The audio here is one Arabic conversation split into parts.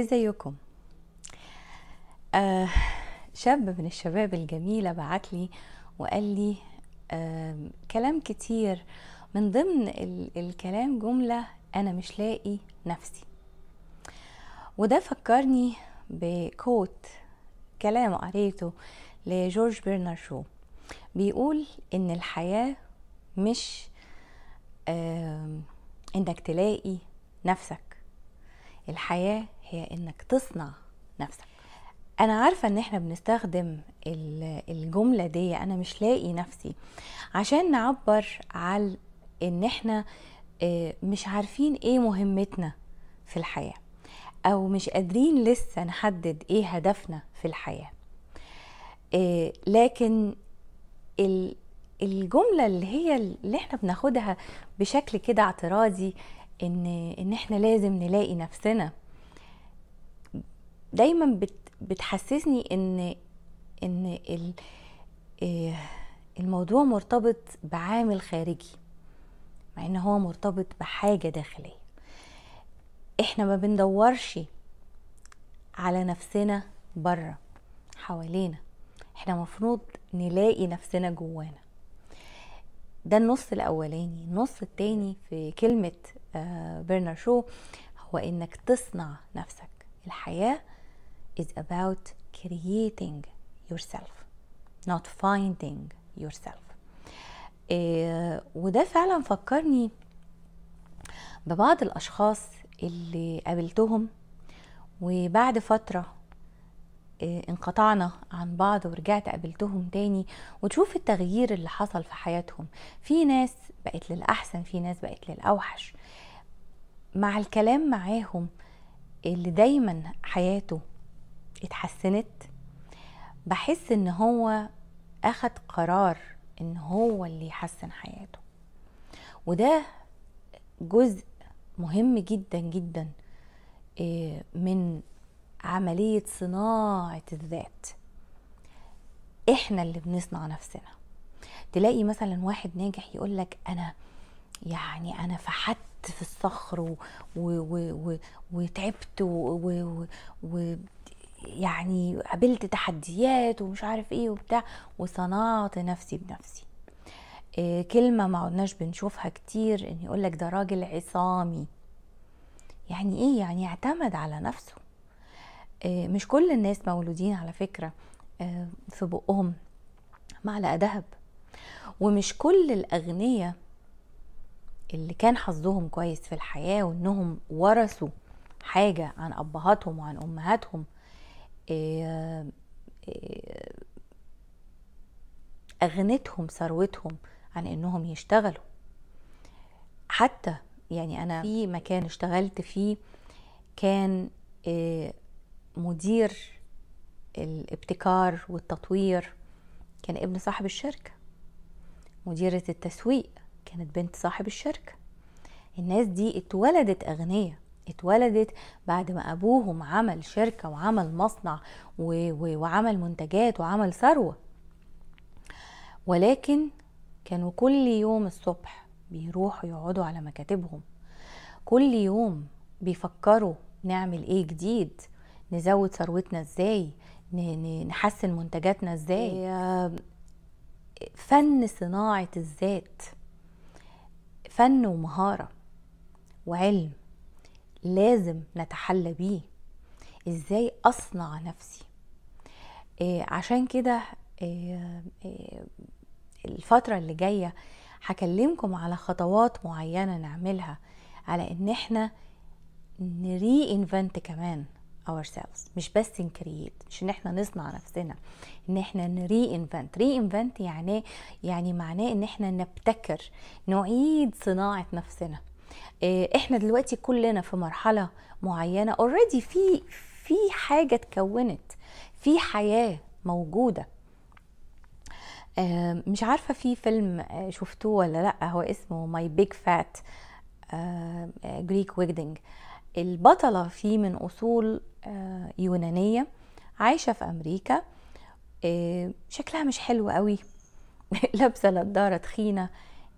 ازيكم آه شاب من الشباب الجميلة بعت لي وقال لي آه كلام كتير من ضمن ال الكلام جملة أنا مش لاقي نفسي وده فكرني بكوت كلام قريته لجورج برنر شو بيقول إن الحياة مش آه إنك تلاقي نفسك الحياة هي انك تصنع نفسك انا عارفه ان احنا بنستخدم الجمله دي انا مش لاقي نفسي عشان نعبر عن ان احنا آه، مش عارفين ايه مهمتنا في الحياه او مش قادرين لسه نحدد ايه هدفنا في الحياه آه، لكن الجمله اللي هي اللي احنا بناخدها بشكل كده اعتراضي ان ان احنا لازم نلاقي نفسنا دايما بت بتحسسني ان ان ال آه، الموضوع مرتبط بعامل خارجي مع ان هو مرتبط بحاجه داخليه احنا ما بندورش على نفسنا بره حوالينا احنا مفروض نلاقي نفسنا جوانا ده النص الاولاني النص التاني في كلمه برنر آه، شو هو انك تصنع نفسك الحياه is about creating yourself not finding yourself آه، وده فعلا فكرني ببعض الاشخاص اللي قابلتهم وبعد فتره آه، انقطعنا عن بعض ورجعت قابلتهم تاني وتشوف التغيير اللي حصل في حياتهم في ناس بقت للأحسن في ناس بقت للأوحش مع الكلام معاهم اللي دايما حياته اتحسنت بحس ان هو اخد قرار ان هو اللي يحسن حياته وده جزء مهم جدا جدا آه، من عملية صناعة الذات احنا اللي بنصنع نفسنا تلاقي مثلا واحد ناجح يقولك انا يعني انا فحت في الصخر و... و... و... وتعبت و... و... و... يعني قابلت تحديات ومش عارف ايه وبتاع وصنعت نفسي بنفسي إيه كلمة ما عدناش بنشوفها كتير ان يقولك ده راجل عصامي يعني ايه يعني اعتمد على نفسه إيه مش كل الناس مولودين على فكرة إيه في بقهم معلقة ذهب ومش كل الأغنياء اللي كان حظهم كويس في الحياة وانهم ورثوا حاجة عن أبهاتهم وعن أمهاتهم آه، آه، أغنتهم ثروتهم عن إنهم يشتغلوا حتى يعني أنا في مكان اشتغلت فيه كان آه، مدير الابتكار والتطوير كان ابن صاحب الشركة مديرة التسويق كانت بنت صاحب الشركة الناس دي اتولدت أغنياء اتولدت بعد ما ابوهم عمل شركه وعمل مصنع وعمل منتجات وعمل ثروه ولكن كانوا كل يوم الصبح بيروحوا يقعدوا على مكاتبهم كل يوم بيفكروا نعمل ايه جديد نزود ثروتنا ازاي نحسن منتجاتنا ازاي فن صناعه الذات فن ومهاره وعلم لازم نتحلى بيه ازاي اصنع نفسي إيه عشان كده إيه الفترة اللي جاية هكلمكم على خطوات معينة نعملها على ان احنا نري انفنت كمان اور مش بس نكرييت مش ان احنا نصنع نفسنا ان احنا نري انفنت ري انفنت يعني إيه؟ يعني معناه ان احنا نبتكر نعيد صناعة نفسنا آه، احنا دلوقتي كلنا في مرحله معينه اوريدي في في حاجه اتكونت في حياه موجوده آه، مش عارفه في فيلم آه، شفتوه ولا لا هو اسمه ماي بيج فات جريك ويدنج البطله فيه من اصول يونانيه عايشه في امريكا شكلها مش حلو قوي لابسه نضاره تخينه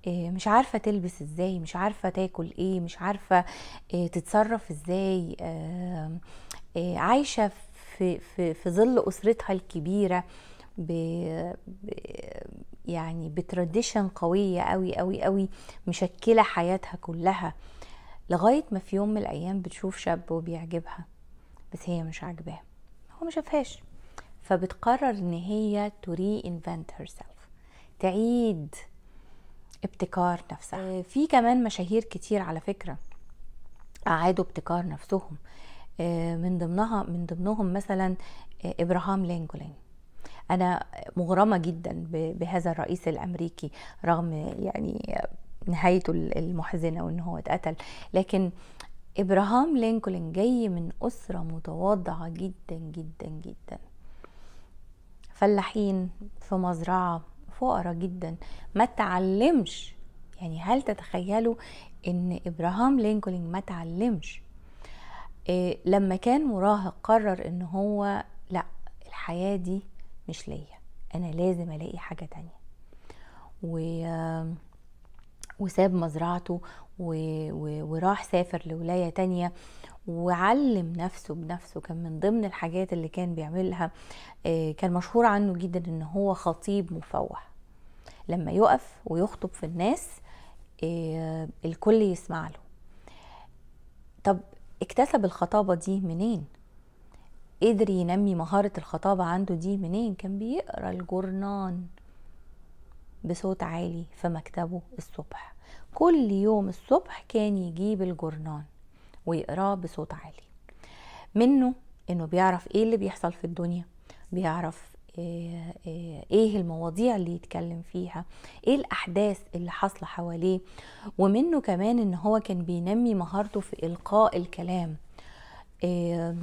آه، مش عارفه تلبس ازاي مش عارفه تاكل ايه مش عارفه آه، تتصرف ازاي آه، عايشه في في في ظل اسرتها الكبيره ب يعني بتراديشن قويه قوي قوي قوي مشكله حياتها كلها لغايه ما في يوم من الايام بتشوف شاب وبيعجبها بس هي مش عاجباه هو ما شافهاش فبتقرر ان هي تري انفنت هير تعيد ابتكار نفسها آه، في كمان مشاهير كتير على فكرة أعادوا ابتكار نفسهم آه، من ضمنها من ضمنهم مثلا آه، إبراهام لينكولن أنا مغرمة جدا بهذا الرئيس الأمريكي رغم يعني نهايته المحزنة وإن هو اتقتل لكن إبراهام لينكولن جاي من أسرة متواضعة جدا جدا جدا فلاحين في مزرعة فقراء جدا ما تعلمش يعني هل تتخيلوا ان ابراهام لينكولن ما تعلمش إيه لما كان مراهق قرر ان هو لا الحياة دي مش ليا انا لازم الاقي حاجة تانية و وساب مزرعته و... و... وراح سافر لولاية تانية وعلم نفسه بنفسه كان من ضمن الحاجات اللي كان بيعملها آه، كان مشهور عنه جدا ان هو خطيب مفوح لما يقف ويخطب في الناس آه، الكل يسمع له طب اكتسب الخطابة دي منين قدر ينمي مهارة الخطابة عنده دي منين كان بيقرأ الجورنان بصوت عالي في مكتبه الصبح كل يوم الصبح كان يجيب الجورنان ويقراه بصوت عالي منه انه بيعرف ايه اللي بيحصل في الدنيا بيعرف آه، آه، ايه, المواضيع اللي يتكلم فيها ايه الاحداث اللي حاصله حواليه ومنه كمان ان هو كان بينمي مهارته في القاء الكلام إيه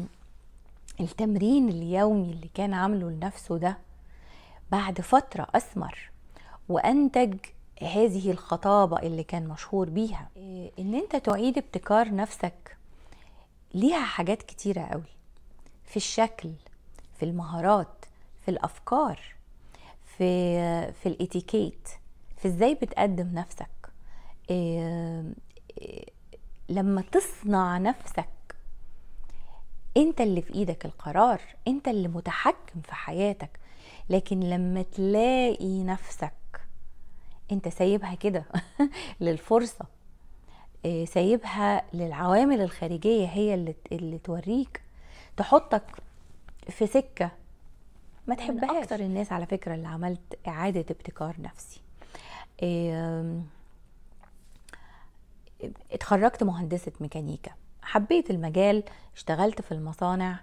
التمرين اليومي اللي كان عامله لنفسه ده بعد فتره اثمر وانتج هذه الخطابه اللي كان مشهور بيها إيه، ان انت تعيد ابتكار نفسك ليها حاجات كتيره قوي في الشكل في المهارات في الافكار في في الاتيكيت في ازاي بتقدم نفسك إيه، لما تصنع نفسك انت اللي في ايدك القرار انت اللي متحكم في حياتك لكن لما تلاقي نفسك انت سايبها كده للفرصه آه، سايبها للعوامل الخارجيه هي اللي اللي توريك تحطك في سكه ما تحبهاش من اكتر الناس على فكره اللي عملت اعاده ابتكار نفسي اتخرجت مهندسه ميكانيكا حبيت المجال اشتغلت في المصانع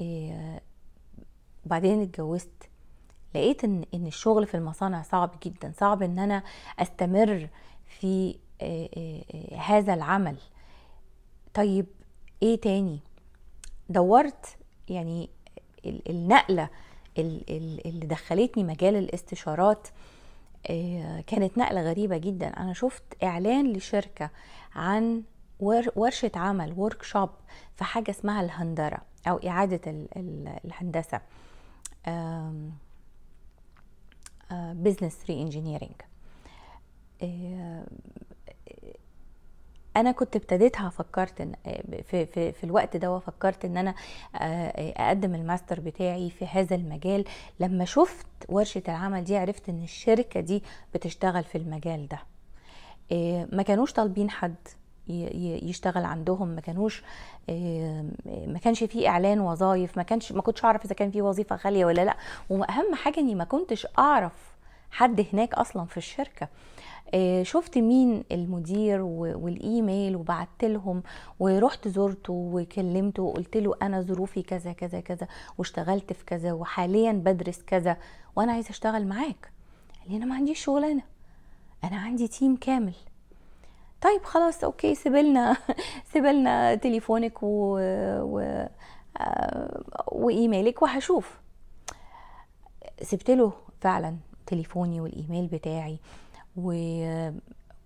آه، بعدين اتجوزت لقيت ان ان الشغل في المصانع صعب جدا صعب ان انا استمر في آه، آه، آه، هذا العمل طيب ايه تاني دورت يعني النقله اللي دخلتني مجال الاستشارات كانت نقله غريبه جدا انا شفت اعلان لشركه عن ورشه عمل ورك شوب في حاجه اسمها الهندره او اعاده الهندسه بزنس ري انجينيرنج انا كنت ابتديتها فكرت إن في, في, في الوقت ده فكرت ان انا آه، اقدم الماستر بتاعي في هذا المجال لما شفت ورشه العمل دي عرفت ان الشركه دي بتشتغل في المجال ده آه، ما كانوش طالبين حد يشتغل عندهم ما كانوش ما كانش في اعلان وظايف ما كانش ما كنتش اعرف اذا كان في وظيفه غاليه ولا لا واهم حاجه اني ما كنتش اعرف حد هناك اصلا في الشركه آه، شفت مين المدير والايميل وبعت لهم ورحت زرته وكلمته وقلت له انا ظروفي كذا كذا كذا واشتغلت في كذا وحاليا بدرس كذا وانا عايزه اشتغل معاك قال لي انا ما عنديش شغلانه انا عندي تيم كامل طيب خلاص اوكي سيبلنا سيبلنا تليفونك و... و... آه، وايميلك وهشوف سبت له فعلا تليفوني والايميل بتاعي و...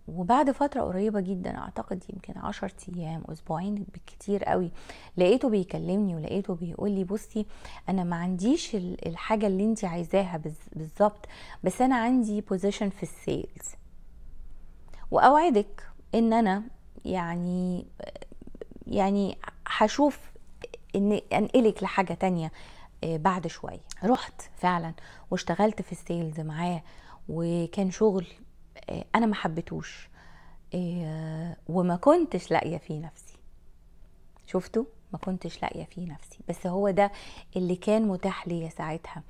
وبعد فترة قريبة جدا أعتقد يمكن عشر أيام أسبوعين بالكتير قوي لقيته بيكلمني ولقيته بيقول لي بصي أنا ما عنديش الحاجة اللي أنت عايزاها بالظبط بس أنا عندي بوزيشن في السيلز وأوعدك ان انا يعني يعني هشوف ان انقلك لحاجه تانية آه، بعد شويه رحت فعلا واشتغلت في السيلز معاه وكان شغل آه، انا ما حبيتهوش آه، وما كنتش لاقيه فيه نفسي شفتوا ما كنتش لاقيه فيه نفسي بس هو ده اللي كان متاح ليا ساعتها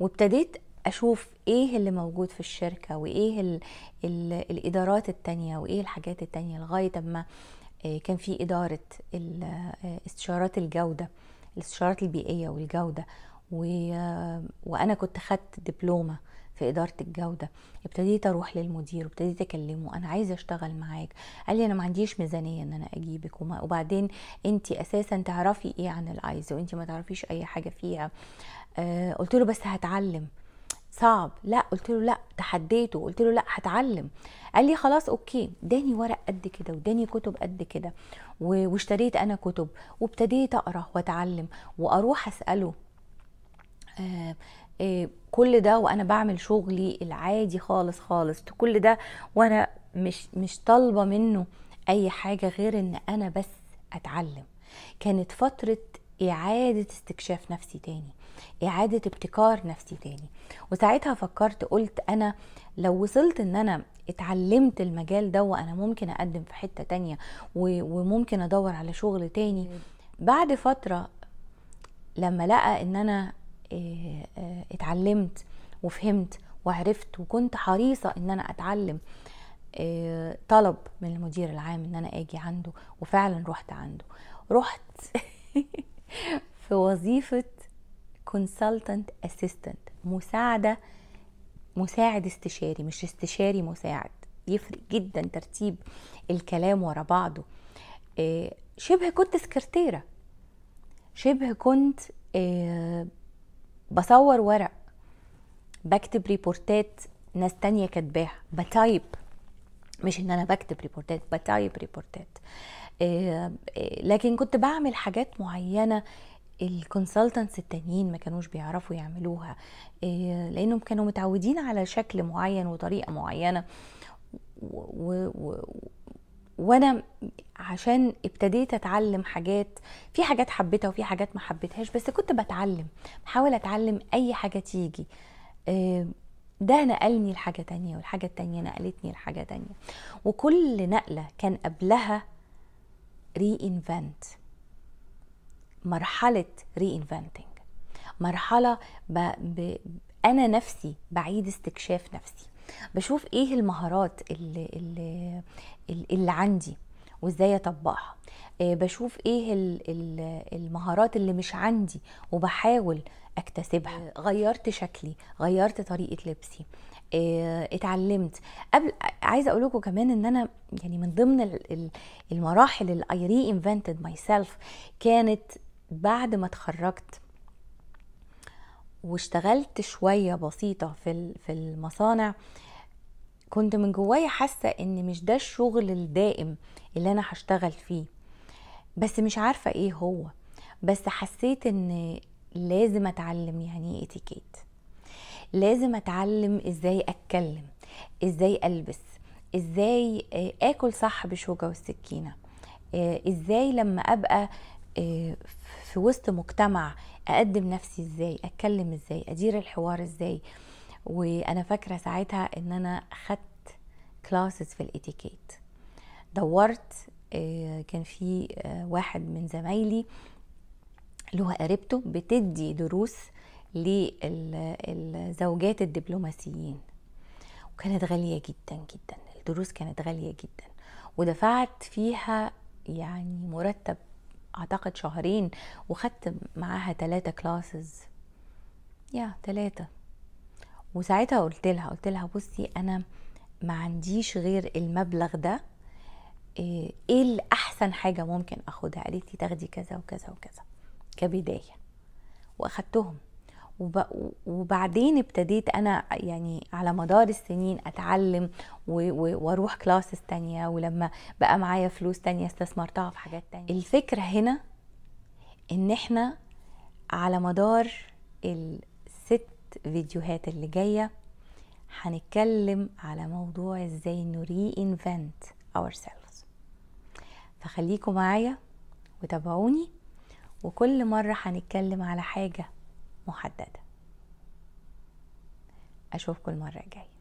وابتديت اشوف ايه اللي موجود في الشركه وايه الـ الـ الادارات التانية وايه الحاجات التانية لغايه اما آه، كان في اداره آه، استشارات الجوده الاستشارات البيئيه والجوده آه، وانا كنت خدت دبلومه في اداره الجوده ابتديت اروح للمدير وابتديت اكلمه انا عايزه اشتغل معاك قال لي انا ما عنديش ميزانيه ان انا اجيبك وما وبعدين انت اساسا تعرفي ايه عن الايزو انت ما تعرفيش اي حاجه فيها قلت له بس هتعلم صعب لا قلت له لا تحديته قلت له لا هتعلم قال لي خلاص اوكي اداني ورق قد كده واداني كتب قد كده واشتريت انا كتب وابتديت اقرا واتعلم واروح اساله آه آه كل ده وانا بعمل شغلي العادي خالص خالص كل ده وانا مش مش طالبه منه اي حاجه غير ان انا بس اتعلم كانت فتره اعاده استكشاف نفسي تاني اعاده ابتكار نفسي تاني وساعتها فكرت قلت انا لو وصلت ان انا اتعلمت المجال ده وانا ممكن اقدم في حته تانية وممكن ادور على شغل تاني بعد فتره لما لقى ان انا آه، آه، اتعلمت وفهمت وعرفت وكنت حريصه ان انا اتعلم آه، طلب من المدير العام ان انا اجي عنده وفعلا رحت عنده رحت في وظيفه كونسلتنت اسيستنت مساعده مساعد استشاري مش استشاري مساعد يفرق جدا ترتيب الكلام ورا بعضه آه، شبه كنت سكرتيره شبه كنت آه، بصور ورق بكتب ريبورتات ناس تانية كاتباها بتايب مش ان انا بكتب ريبورتات بتايب ريبورتات آه، لكن كنت بعمل حاجات معينه الكونسلتنتس التانيين ما كانوش بيعرفوا يعملوها آه، لانهم كانوا متعودين على شكل معين وطريقه معينه و... و... وانا عشان ابتديت اتعلم حاجات في حاجات حبيتها وفي حاجات ما حبيتهاش بس كنت بتعلم بحاول اتعلم اي حاجه تيجي آه، ده نقلني لحاجه تانية والحاجه التانية نقلتني لحاجه تانية وكل نقله كان قبلها ري انفنت مرحلة انفنتنج مرحلة ب... ب... أنا نفسي بعيد استكشاف نفسي بشوف إيه المهارات اللي, اللي, اللي عندي وازاي اطبقها آه، بشوف ايه المهارات اللي مش عندي وبحاول اكتسبها غيرت شكلي غيرت طريقه لبسي آه، اتعلمت قبل عايزه اقول لكم كمان ان انا يعني من ضمن المراحل اللي اي ري انفنتد ماي سيلف كانت بعد ما اتخرجت واشتغلت شويه بسيطه في في المصانع كنت من جوايا حاسه ان مش ده الشغل الدائم اللي انا هشتغل فيه بس مش عارفه ايه هو بس حسيت ان لازم اتعلم يعني ايه اتيكيت لازم اتعلم ازاي اتكلم ازاي البس ازاي آه، اكل صح بشوجة والسكينه آه، ازاي لما ابقى في وسط مجتمع اقدم نفسي ازاي اتكلم ازاي ادير الحوار ازاي وانا فاكره ساعتها ان انا خدت كلاسز في الاتيكيت دورت آه، كان في آه، واحد من زمايلي له قريبته بتدي دروس للزوجات الدبلوماسيين وكانت غالية جدا جدا الدروس كانت غالية جدا ودفعت فيها يعني مرتب اعتقد شهرين وخدت معاها تلاتة كلاسز يا تلاتة وساعتها قلت لها قلت لها بصي انا ما عنديش غير المبلغ ده آه، ايه الاحسن حاجه ممكن اخدها قالت لي تاخدي كذا وكذا وكذا كبدايه واخدتهم وبعدين ابتديت انا يعني على مدار السنين اتعلم واروح كلاسز تانية ولما بقى معايا فلوس تانية استثمرتها في حاجات تانية الفكرة هنا ان احنا على مدار الست فيديوهات اللي جاية هنتكلم على موضوع ازاي نري انفنت اور سيلفز فخليكم معايا وتابعوني وكل مرة هنتكلم على حاجة محددة أشوفكم المرة الجاية